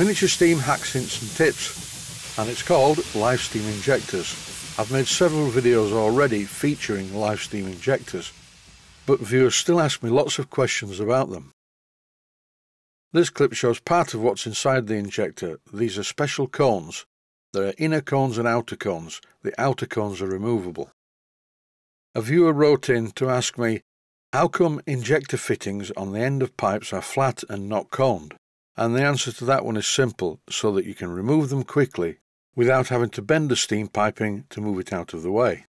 miniature steam hacks, hints and tips and it's called Live Steam Injectors. I've made several videos already featuring live steam injectors, but viewers still ask me lots of questions about them. This clip shows part of what's inside the injector. These are special cones. There are inner cones and outer cones. The outer cones are removable. A viewer wrote in to ask me, how come injector fittings on the end of pipes are flat and not coned? And the answer to that one is simple, so that you can remove them quickly without having to bend the steam piping to move it out of the way.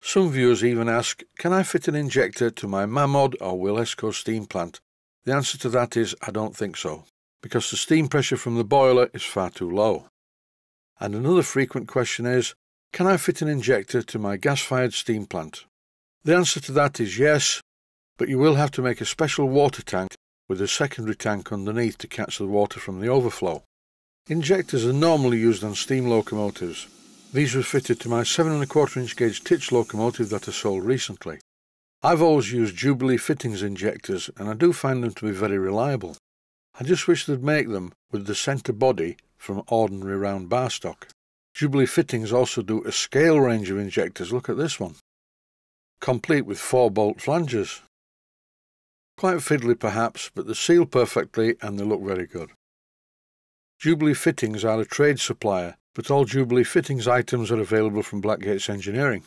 Some viewers even ask, can I fit an injector to my Mamod or Willesco steam plant? The answer to that is, I don't think so, because the steam pressure from the boiler is far too low. And another frequent question is, can I fit an injector to my gas-fired steam plant? The answer to that is yes, but you will have to make a special water tank with a secondary tank underneath to catch the water from the overflow. Injectors are normally used on steam locomotives. These were fitted to my 7.25 inch gauge Titch locomotive that I sold recently. I've always used Jubilee fittings injectors and I do find them to be very reliable. I just wish they'd make them with the centre body from ordinary round bar stock. Jubilee fittings also do a scale range of injectors, look at this one, complete with four bolt flanges. Quite fiddly perhaps, but they seal perfectly and they look very good. Jubilee Fittings are a trade supplier, but all Jubilee Fittings items are available from Blackgates Engineering.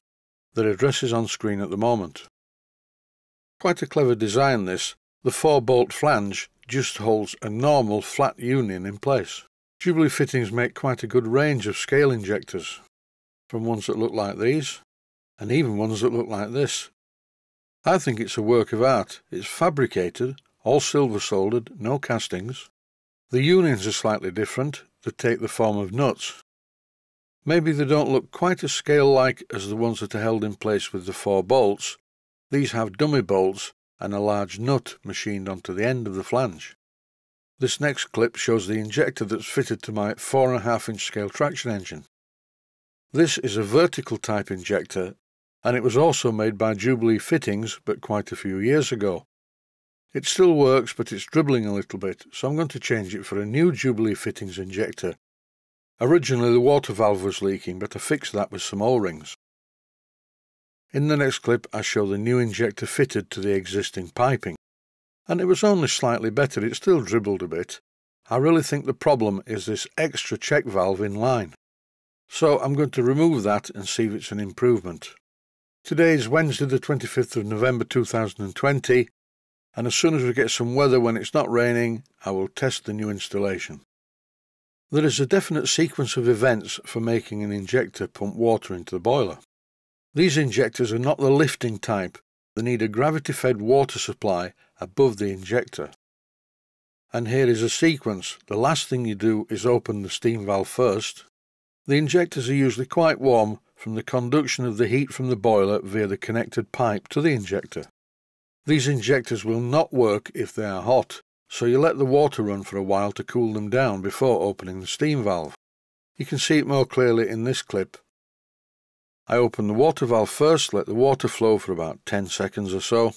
Their address is on screen at the moment. Quite a clever design this, the four-bolt flange just holds a normal flat union in place. Jubilee Fittings make quite a good range of scale injectors, from ones that look like these, and even ones that look like this, I think it's a work of art. It's fabricated, all silver soldered, no castings. The unions are slightly different, they take the form of nuts. Maybe they don't look quite as scale-like as the ones that are held in place with the four bolts. These have dummy bolts and a large nut machined onto the end of the flange. This next clip shows the injector that's fitted to my 4.5 inch scale traction engine. This is a vertical type injector and it was also made by Jubilee Fittings, but quite a few years ago. It still works, but it's dribbling a little bit, so I'm going to change it for a new Jubilee Fittings injector. Originally the water valve was leaking, but I fixed that with some O-rings. In the next clip I show the new injector fitted to the existing piping. And it was only slightly better, it still dribbled a bit. I really think the problem is this extra check valve in line. So I'm going to remove that and see if it's an improvement. Today is Wednesday, the 25th of November 2020, and as soon as we get some weather when it's not raining, I will test the new installation. There is a definite sequence of events for making an injector pump water into the boiler. These injectors are not the lifting type, they need a gravity fed water supply above the injector. And here is a sequence the last thing you do is open the steam valve first, the injectors are usually quite warm from the conduction of the heat from the boiler via the connected pipe to the injector. These injectors will not work if they are hot, so you let the water run for a while to cool them down before opening the steam valve. You can see it more clearly in this clip. I open the water valve first, let the water flow for about 10 seconds or so.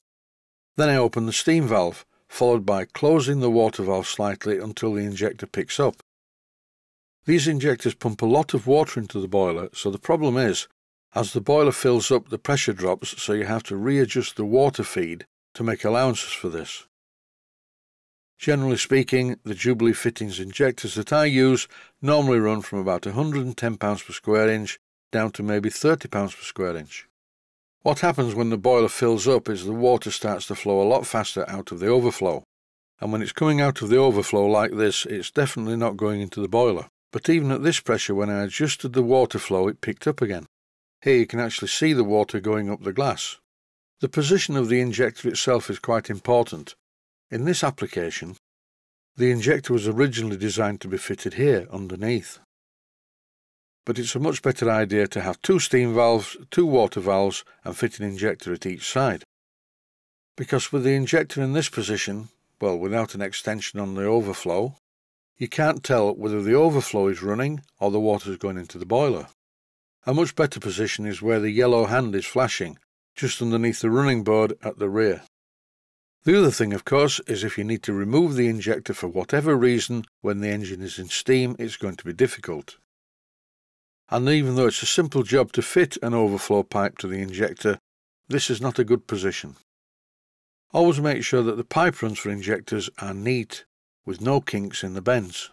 Then I open the steam valve, followed by closing the water valve slightly until the injector picks up. These injectors pump a lot of water into the boiler, so the problem is, as the boiler fills up, the pressure drops, so you have to readjust the water feed to make allowances for this. Generally speaking, the Jubilee Fittings injectors that I use normally run from about £110 per square inch down to maybe £30 per square inch. What happens when the boiler fills up is the water starts to flow a lot faster out of the overflow, and when it's coming out of the overflow like this, it's definitely not going into the boiler. But even at this pressure, when I adjusted the water flow, it picked up again. Here you can actually see the water going up the glass. The position of the injector itself is quite important. In this application, the injector was originally designed to be fitted here, underneath. But it's a much better idea to have two steam valves, two water valves and fit an injector at each side. Because with the injector in this position, well without an extension on the overflow, you can't tell whether the overflow is running or the water is going into the boiler. A much better position is where the yellow hand is flashing, just underneath the running board at the rear. The other thing, of course, is if you need to remove the injector for whatever reason when the engine is in steam, it's going to be difficult. And even though it's a simple job to fit an overflow pipe to the injector, this is not a good position. Always make sure that the pipe runs for injectors are neat with no kinks in the bends.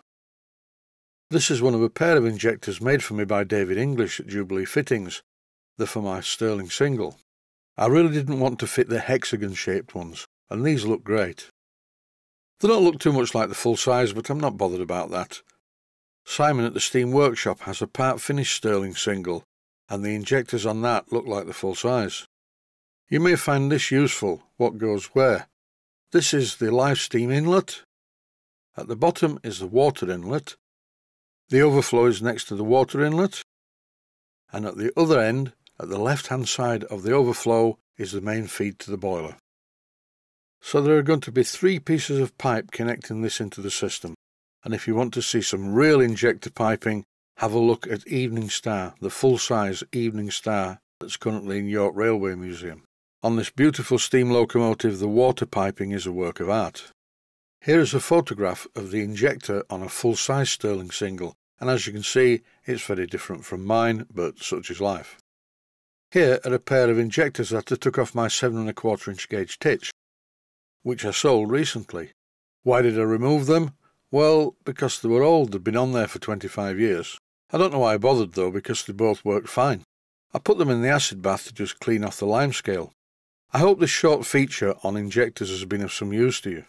This is one of a pair of injectors made for me by David English at Jubilee Fittings. They're for my Sterling single. I really didn't want to fit the hexagon-shaped ones, and these look great. They don't look too much like the full size, but I'm not bothered about that. Simon at the Steam Workshop has a part-finished Sterling single, and the injectors on that look like the full size. You may find this useful, what goes where. This is the live steam inlet, at the bottom is the water inlet. The overflow is next to the water inlet. And at the other end, at the left hand side of the overflow, is the main feed to the boiler. So there are going to be three pieces of pipe connecting this into the system. And if you want to see some real injector piping, have a look at Evening Star, the full-size Evening Star that's currently in York Railway Museum. On this beautiful steam locomotive, the water piping is a work of art. Here is a photograph of the injector on a full-size Sterling single, and as you can see, it's very different from mine, but such is life. Here are a pair of injectors that I took off my 7.25 inch gauge titch, which I sold recently. Why did I remove them? Well, because they were old, they'd been on there for 25 years. I don't know why I bothered though, because they both worked fine. I put them in the acid bath to just clean off the lime scale. I hope this short feature on injectors has been of some use to you.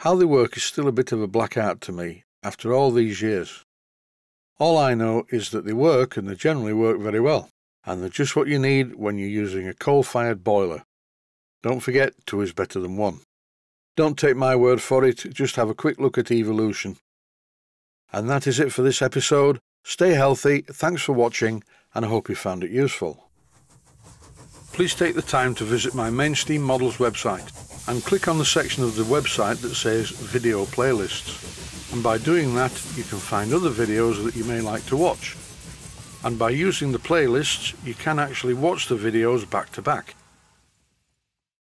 How they work is still a bit of a black art to me after all these years. All I know is that they work and they generally work very well, and they're just what you need when you're using a coal fired boiler. Don't forget, two is better than one. Don't take my word for it, just have a quick look at evolution. And that is it for this episode. Stay healthy, thanks for watching, and I hope you found it useful. Please take the time to visit my Mainstream Models website and click on the section of the website that says video playlists and by doing that you can find other videos that you may like to watch and by using the playlists you can actually watch the videos back to back.